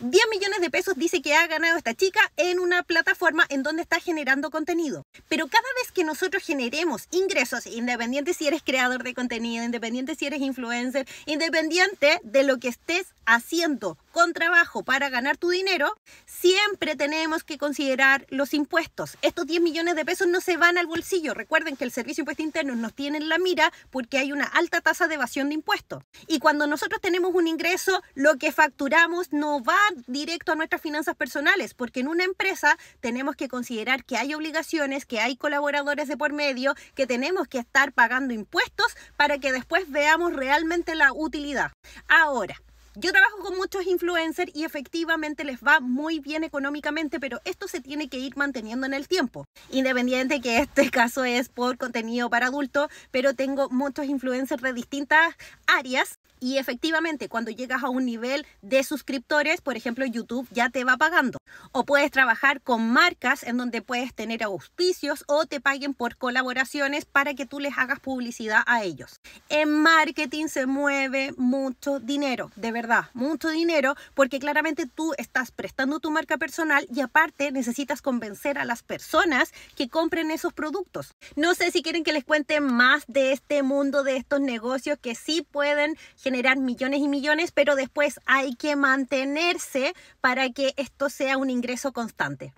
10 millones de pesos dice que ha ganado esta chica en una plataforma en donde está generando contenido. Pero cada vez que nosotros generemos ingresos, independiente si eres creador de contenido, independiente si eres influencer, independiente de lo que estés haciendo con trabajo para ganar tu dinero, siempre tenemos que considerar los impuestos. Estos 10 millones de pesos no se van al bolsillo. Recuerden que el Servicio de Impuestos Internos nos tiene en la mira porque hay una alta tasa de evasión de impuestos. Y cuando nosotros tenemos un ingreso, lo que facturamos no va directo a nuestras finanzas personales, porque en una empresa tenemos que considerar que hay obligaciones, que hay colaboradores de por medio, que tenemos que estar pagando impuestos para que después veamos realmente la utilidad. Ahora, yo trabajo con muchos influencers y efectivamente les va muy bien económicamente, pero esto se tiene que ir manteniendo en el tiempo. Independiente que este caso es por contenido para adultos, pero tengo muchos influencers de distintas áreas y efectivamente cuando llegas a un nivel de suscriptores, por ejemplo YouTube ya te va pagando. O puedes trabajar con marcas en donde puedes tener auspicios o te paguen por colaboraciones para que tú les hagas publicidad a ellos. En marketing se mueve mucho dinero, de verdad da mucho dinero, porque claramente tú estás prestando tu marca personal y aparte necesitas convencer a las personas que compren esos productos. No sé si quieren que les cuente más de este mundo, de estos negocios que sí pueden generar millones y millones, pero después hay que mantenerse para que esto sea un ingreso constante.